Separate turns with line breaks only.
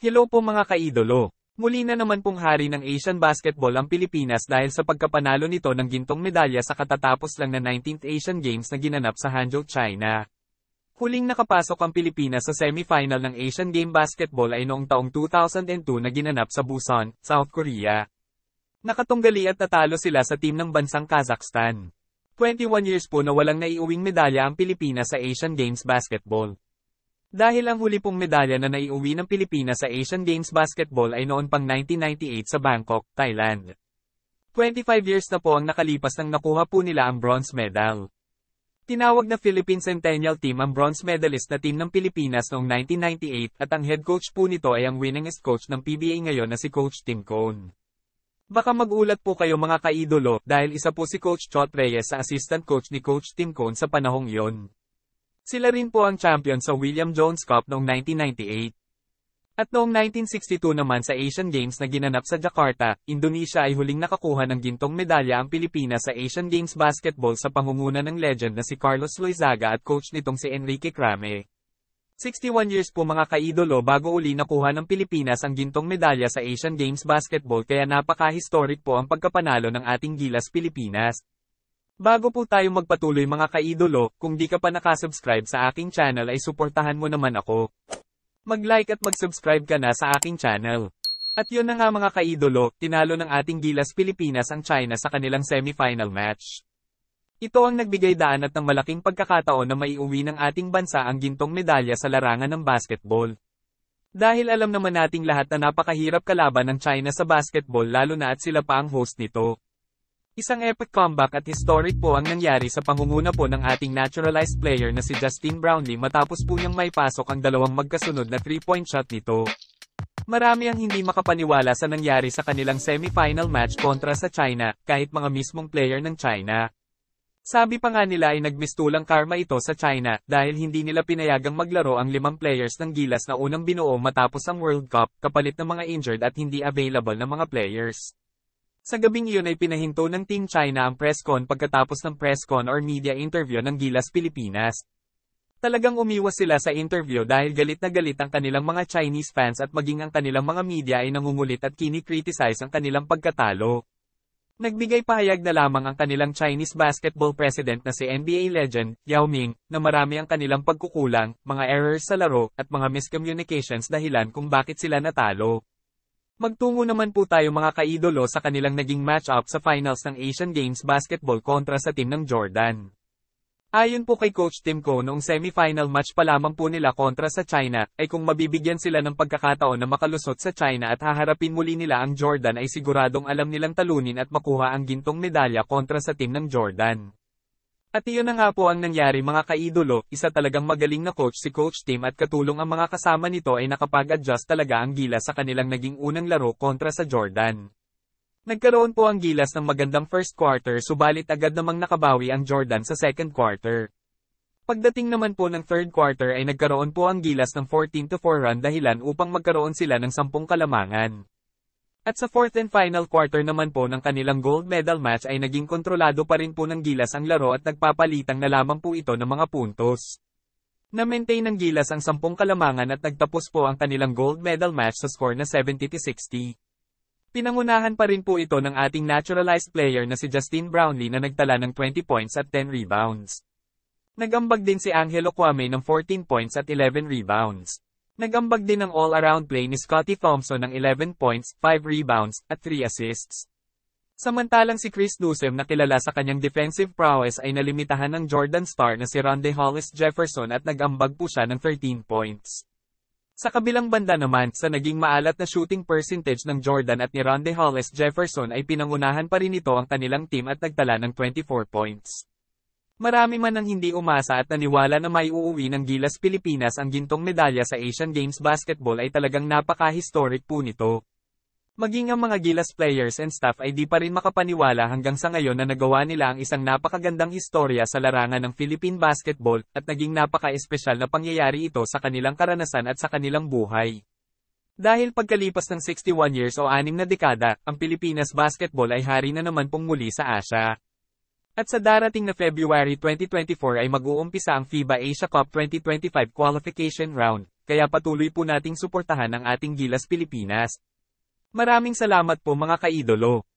Hello po mga kaidolo! Muli na naman pong hari ng Asian Basketball ang Pilipinas dahil sa pagkapanalo nito ng gintong medalya sa katatapos lang na 19th Asian Games na ginanap sa Hangzhou, China. Huling nakapasok ang Pilipinas sa semifinal ng Asian Game Basketball ay noong taong 2002 na ginanap sa Busan, South Korea. Nakatunggali at natalo sila sa team ng bansang Kazakhstan. 21 years po na walang naiuwing medalya ang Pilipinas sa Asian Games Basketball. Dahil ang huli pong medalya na naiuwi ng Pilipinas sa Asian Games Basketball ay noon pang 1998 sa Bangkok, Thailand. 25 years na po ang nakalipas nang nakuha po nila ang bronze medal. Tinawag na Philippine Centennial Team ang bronze medalist na team ng Pilipinas noong 1998 at ang head coach po nito ay ang winningest coach ng PBA ngayon na si Coach Tim Cone. Baka magulat po kayo mga kaidolo dahil isa po si Coach Chot Reyes sa assistant coach ni Coach Tim Cone sa panahong yon. Sila rin po ang champion sa William Jones Cup noong 1998. At noong 1962 naman sa Asian Games na ginanap sa Jakarta, Indonesia ay huling nakakuha ng gintong medalya ang Pilipinas sa Asian Games Basketball sa pangunguna ng legend na si Carlos Loizaga at coach nitong si Enrique Crame. 61 years po mga kaidolo bago uli nakuha ng Pilipinas ang gintong medalya sa Asian Games Basketball kaya napaka-historic po ang pagkapanalo ng ating Gilas Pilipinas. Bago po tayo magpatuloy mga kaidolo, kung di ka pa nakasubscribe sa aking channel ay suportahan mo naman ako. Mag-like at mag-subscribe ka na sa aking channel. At yun na nga mga kaidolo, tinalo ng ating Gilas Pilipinas ang China sa kanilang semifinal match. Ito ang nagbigay daan at ng malaking pagkakataon na maiuwi ng ating bansa ang gintong medalya sa larangan ng basketball. Dahil alam naman nating lahat na napakahirap kalaban ng China sa basketball lalo na at sila pa ang host nito. Isang epic comeback at historic po ang nangyari sa pangunguna po ng ating naturalized player na si Justin Brownlee matapos po niyang maipasok ang dalawang magkasunod na 3-point shot nito. Marami ang hindi makapaniwala sa nangyari sa kanilang semifinal match kontra sa China, kahit mga mismong player ng China. Sabi pa nga nila ay nagmistulang karma ito sa China, dahil hindi nila pinayagang maglaro ang limang players ng Gilas na unang binuo matapos ang World Cup, kapalit ng mga injured at hindi available na mga players. Sa gabing iyon ay pinahinto ng Team China ang presscon pagkatapos ng presscon or media interview ng Gilas Pilipinas. Talagang umiwas sila sa interview dahil galit na galit ang kanilang mga Chinese fans at maging ang kanilang mga media ay nangungulit at kini-criticize ang kanilang pagkatalo. Nagbigay pahayag na lamang ang kanilang Chinese basketball president na si NBA legend, Yao Ming, na marami ang kanilang pagkukulang, mga errors sa laro, at mga miscommunications dahilan kung bakit sila natalo. Magtungo naman po tayo mga kaidolo sa kanilang naging match-up sa finals ng Asian Games Basketball kontra sa team ng Jordan. Ayon po kay Coach Tim Ko noong semifinal match pa lamang po nila kontra sa China, ay kung mabibigyan sila ng pagkakataon na makalusot sa China at haharapin muli nila ang Jordan ay siguradong alam nilang talunin at makuha ang gintong medalya kontra sa team ng Jordan. At iyon na nga po ang nangyari mga kaidolo, isa talagang magaling na coach si Coach Tim at katulong ang mga kasama nito ay nakapag-adjust talaga ang gila sa kanilang naging unang laro kontra sa Jordan. Nagkaroon po ang gilas ng magandang first quarter subalit agad namang nakabawi ang Jordan sa second quarter. Pagdating naman po ng third quarter ay nagkaroon po ang gilas ng 14-4 run dahilan upang magkaroon sila ng 10 kalamangan. At sa fourth and final quarter naman po ng kanilang gold medal match ay naging kontrolado pa rin po ng Gilas ang laro at nagpapalitang na lamang po ito ng mga puntos. Na-maintain ng Gilas ang sampung kalamangan at nagtapos po ang kanilang gold medal match sa score na 70-60. Pinangunahan pa rin po ito ng ating naturalized player na si Justin Brownlee na nagtala ng 20 points at 10 rebounds. Nagambag din si Angelo Kwame ng 14 points at 11 rebounds. Nagambag din ng all-around play ni Scotty Thompson ng 11 points, 5 rebounds, at 3 assists. Samantalang si Chris Nusem na kilala sa kanyang defensive prowess ay nalimitahan ng Jordan star na si Ronde Hollis Jefferson at nagambag po siya ng 13 points. Sa kabilang banda naman, sa naging maalat na shooting percentage ng Jordan at ni Ronde Hollis Jefferson ay pinangunahan pa rin ito ang kanilang team at nagtala ng 24 points. Marami man ang hindi umasa at naniwala na may uuwi ng Gilas Pilipinas ang gintong medalya sa Asian Games Basketball ay talagang napaka-historic po nito. Maging ang mga Gilas players and staff ay di pa rin makapaniwala hanggang sa ngayon na nagawa nila ang isang napakagandang istorya sa larangan ng Philippine basketball at naging napaka-espesyal na pangyayari ito sa kanilang karanasan at sa kanilang buhay. Dahil pagkalipas ng 61 years o anim na dekada, ang Pilipinas basketball ay hari na naman pong muli sa Asia. At sa darating na February 2024 ay mag-uumpisa ang FIBA Asia Cup 2025 qualification round, kaya patuloy po nating suportahan ang ating Gilas Pilipinas. Maraming salamat po mga kaidolo.